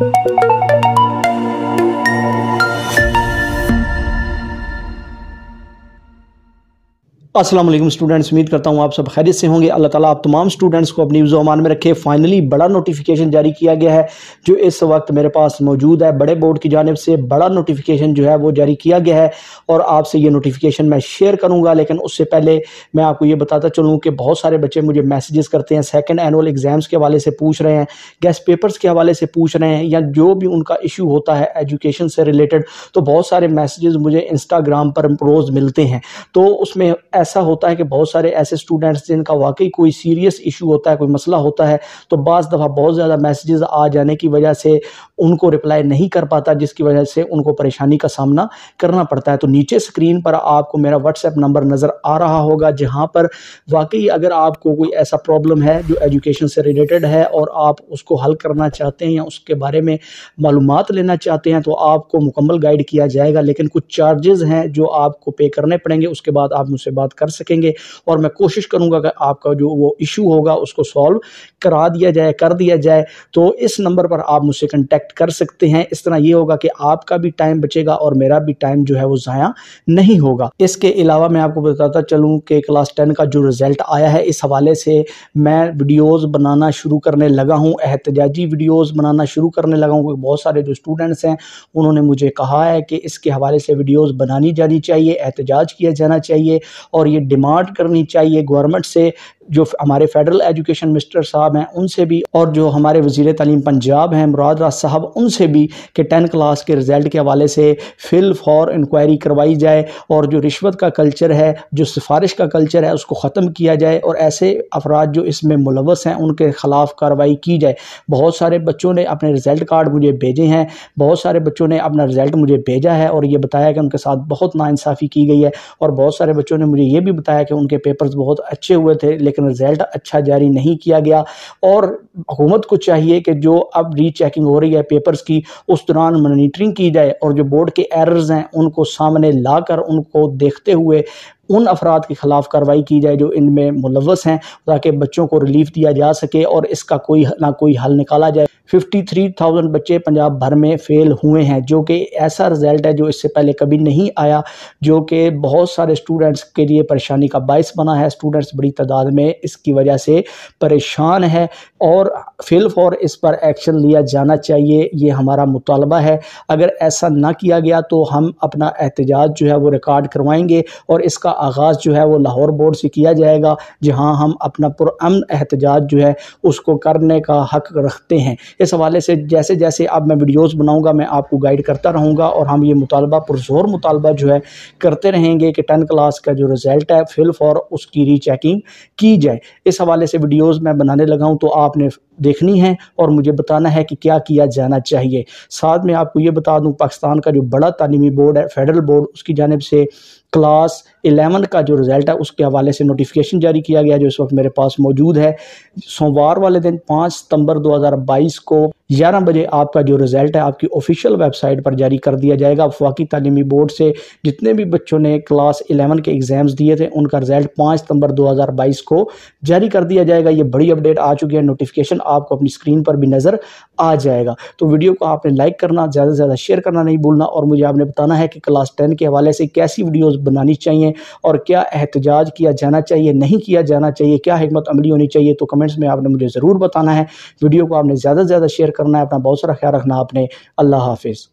you Aslam students उम्मीद करता हूँ आप सब खैरियत से होंगे अल्लाह ताला आप तमाम स्टूडेंट्स को अपनी जुबान में रखे फाइनली बड़ा नोटिफिकेशन जारी किया गया है जो इस वक्त मेरे पास मौजूद है बड़े बोर्ड की जानब से बड़ा नोटिफिकेशन जो है वो जारी किया गया है और आपसे ये नोटिफिकेशन मैं शेयर करूँगा लेकिन उससे पहले मैं आपको ये बताता चलूँ कि बहुत सारे बच्चे मुझे मैसेजेस करते हैं सेकेंड एनुअल एग्ज़ाम्स के हवाले से पूछ रहे हैं गैस पेपर्स के हवाले से पूछ रहे हैं या जो भी उनका इशू होता है एजुकेशन से रिलेटेड तो बहुत सारे मैसेज मुझे इंस्टाग्राम पर रोज़ मिलते हैं तो उसमें ऐसा होता है कि बहुत सारे ऐसे स्टूडेंट्स जिनका वाकई कोई सीरियस इशू होता है कोई मसला होता है तो बज़ दफ़ा बहुत ज़्यादा मैसेजेस आ जाने की वजह से उनको रिप्लाई नहीं कर पाता जिसकी वजह से उनको परेशानी का सामना करना पड़ता है तो नीचे स्क्रीन पर आपको मेरा व्हाट्सएप नंबर नज़र आ रहा होगा जहाँ पर वाकई अगर आपको कोई ऐसा प्रॉब्लम है जो एजुकेशन से रिलेटेड है और आप उसको हल करना चाहते हैं या उसके बारे में मालूम लेना चाहते हैं तो आपको मुकम्मल गाइड किया जाएगा लेकिन कुछ चार्जेज़ हैं जो आपको पे करने पड़ेंगे उसके बाद आप मुझसे बात कर सकेंगे और मैं कोशिश करूँगा कि आपका जो वो इशू होगा उसको सॉल्व करा दिया जाए कर दिया जाए तो इस नंबर पर आप मुझसे कंटेक्ट कर सकते हैं इस तरह ये होगा कि आपका भी टाइम बचेगा और मेरा भी टाइम जो है वो ज़ाया नहीं होगा इसके अलावा मैं आपको बताता चलूँ कि क्लास टेन का जो रिज़ल्ट आया है इस हवाले से मैं वीडियोज बनाना शुरू करने लगा हूँ एहतजाजी वीडियोज बनाना शुरू करने लगा हूँ बहुत सारे जो स्टूडेंट्स हैं उन्होंने मुझे कहा है कि इसके हवाले से वीडियोज बनानी जानी चाहिए एहतजाज किया जाना चाहिए और और ये डिमांड करनी चाहिए गवर्नमेंट से जो हमारे फेडरल एजुकेशन मिनिस्टर साहब हैं उनसे भी और जो हमारे वजीर तलीम पंजाब हैं मुराद राज साहब उनसे भी कि टेंथ क्लास के रिज़ल्ट के हवाले से फिल फॉर इंक्वायरी करवाई जाए और जो रिश्वत का कल्चर है जो सिफारिश का कल्चर है उसको ख़त्म किया जाए और ऐसे अफराद जो इसमें मुलवस हैं उनके ख़िलाफ़ कार्रवाई की जाए बहुत सारे बच्चों ने अपने रिज़ल्ट कार्ड मुझे भेजे हैं बहुत सारे बच्चों ने अपना रिज़ल्ट मुझे भेजा है और ये बताया कि उनके साथ बहुत नाानसाफ़ी की गई है और बहुत सारे बच्चों ने मुझे ये भी बताया कि उनके पेपर्स बहुत अच्छे हुए थे लेकिन रिजल्ट अच्छा जारी नहीं किया गया और हुकूमत को चाहिए कि जो अब री चेकिंग हो रही है पेपर्स की उस दौरान मॉनिटरिंग की जाए और जो बोर्ड के एरर्स हैं उनको सामने ला कर उनको देखते हुए उन अफराद के ख़िलाफ़ कार्रवाई की जाए जो इनमें मुलवस हैं ताकि बच्चों को रिलीफ दिया जा सके और इसका कोई ना कोई हल निकाला जाए 53,000 बच्चे पंजाब भर में फेल हुए हैं जो कि ऐसा रिज़ल्ट है जो इससे पहले कभी नहीं आया जो कि बहुत सारे स्टूडेंट्स के लिए परेशानी का बायस बना है स्टूडेंट्स बड़ी तादाद में इसकी वजह से परेशान है और फिल फॉर इस पर एक्शन लिया जाना चाहिए ये हमारा मुतालबा है अगर ऐसा ना किया गया तो हम अपना एहतजाज जो है वो रिकॉर्ड करवाएंगे और इसका आगाज़ जो है वो लाहौर बोर्ड से किया जाएगा जहाँ हम अपना पुरान एहतजाज जो है उसको करने का हक रखते हैं इस हवाले से जैसे जैसे अब मैं वीडियोस बनाऊँगा मैं आपको गाइड करता रहूँगा और हम ये मुतालबा पुरजोर मुतालबा जो है करते रहेंगे कि टेंथ क्लास का जो रिज़ल्ट है फिल फॉर उसकी रीचेकिंग की जाए इस हवाले से वीडियोज़ मैं बनाने लगा हूँ तो आपने देखनी है और मुझे बताना है कि क्या किया जाना चाहिए साथ में आपको ये बता दूँ पाकिस्तान का जो बड़ा तलीमी बोर्ड है फेडरल बोर्ड उसकी जानब से क्लास एलेवन का जो रिज़ल्ट है उसके हवाले से नोटिफिकेशन जारी किया गया जो इस वक्त मेरे पास मौजूद है सोमवार वाले दिन पाँच सितंबर 2022 को ग्यारह बजे आपका जो रिज़ल्ट है आपकी ऑफिशियल वेबसाइट पर जारी कर दिया जाएगा अफवाकी तलीमी बोर्ड से जितने भी बच्चों ने क्लास एलेवन के एग्ज़ाम्स दिए थे उनका रिज़ल्ट पाँच सितंबर 2022 को जारी कर दिया जाएगा ये बड़ी अपडेट आ चुकी है नोटिफिकेशन आपको अपनी स्क्रीन पर भी नज़र आ जाएगा तो वीडियो को आपने लाइक करना ज़्यादा से ज़्यादा शेयर करना नहीं भूलना और मुझे आपने बताना है कि क्लास टेन के हवाले से कैसी वीडियोज़ बनानी चाहिए और क्या एहतजाज किया जाना चाहिए नहीं किया जाना चाहिए क्या हमत अमली होनी चाहिए तो कमेंट्स में आपने मुझे ज़रूर बताना है वीडियो को आपने ज़्यादा से ज़्यादा शेयर करना है अपना बहुत सारा ख्याल रखना आपने अल्लाह हाफिज़